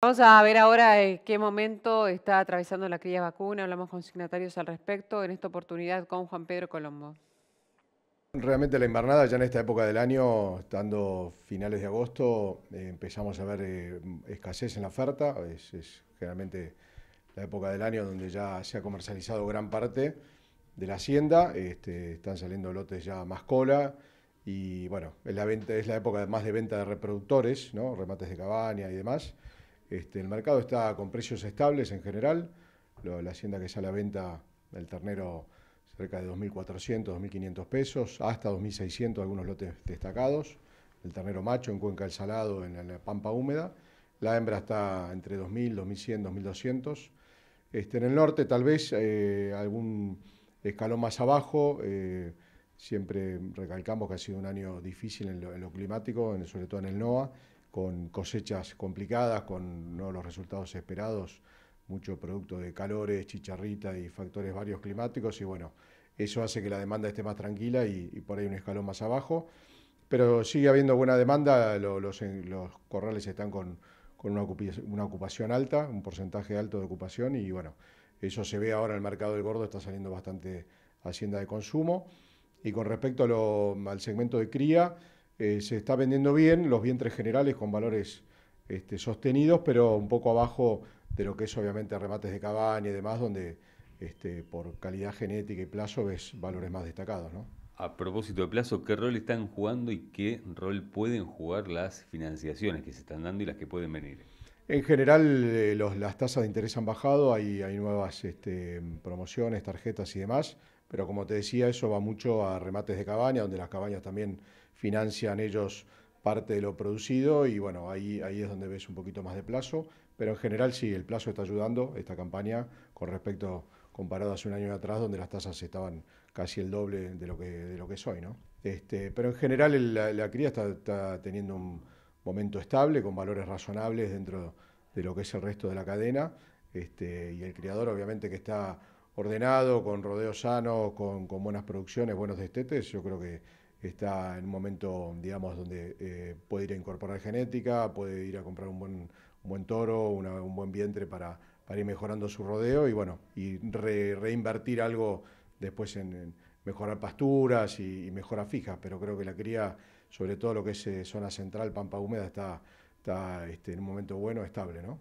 Vamos a ver ahora en eh, qué momento está atravesando la cría vacuna. Hablamos con signatarios al respecto. En esta oportunidad con Juan Pedro Colombo. Realmente la invernada ya en esta época del año, estando finales de agosto, eh, empezamos a ver eh, escasez en la oferta. Es, generalmente la época del año donde ya se ha comercializado gran parte de la hacienda. Este, están saliendo lotes ya más cola. Y bueno, es la, venta, es la época más de venta de reproductores, remates de cabaña y demás. Este, el mercado está con precios estables en general. la hacienda que sale a venta, del ternero cerca de 2.400, 2.500 pesos, hasta 2.600 algunos lotes destacados. El ternero macho en Cuenca del Salado, en la Pampa Húmeda. La hembra está entre 2.000, 2.100, 2.200. en el norte tal vez eh, algún escalón más abajo. Eh, siempre recalcamos que ha sido un año difícil en lo, climático, sobre todo en el NOA con cosechas complicadas, con no los resultados esperados, mucho producto de calores, chicharrita y factores varios climáticos, y bueno, eso hace que la demanda esté más tranquila y, por ahí un escalón más abajo, pero sigue habiendo buena demanda, eh, los, corrales están con, una, ocupación, alta, un porcentaje alto de ocupación, y bueno, eso se ve ahora en el mercado del gordo, está saliendo bastante hacienda de consumo, y con respecto a al segmento de cría, eh, se está vendiendo bien, los vientres generales con valores este, sostenidos, pero un poco abajo de lo que es obviamente remates de cabaña y demás, donde este, por calidad genética y plazo ves valores más destacados. A propósito de plazo, ¿qué rol están jugando y qué rol pueden jugar las financiaciones que se están dando y las que pueden venir? En general, eh, las tasas de interés han bajado, hay, hay nuevas este, promociones, tarjetas y demás. Pero como te decía, eso va mucho a remates de cabaña, donde las cabañas también financian ellos parte de lo producido y bueno, ahí, ahí es donde ves un poquito más de plazo. Pero en general sí, el plazo está ayudando esta campaña con respecto comparado a hace un año atrás, donde las tasas estaban casi el doble de lo que, de lo que es hoy. ¿no? Este, pero en general la, cría está, teniendo un momento estable, con valores razonables dentro de lo que es el resto de la cadena, este, y el criador obviamente que está ordenado, con rodeos sano, con, buenas producciones, buenos destetes, yo creo que está en un momento, digamos, donde eh, puede ir a incorporar genética, puede ir a comprar un buen, toro, un buen vientre para, ir mejorando su rodeo y bueno, y reinvertir algo después en, mejorar pasturas y, mejoras fijas, pero creo que la cría, sobre todo lo que es eh, zona central, pampa húmeda, está, este, en un momento bueno, estable, ¿no?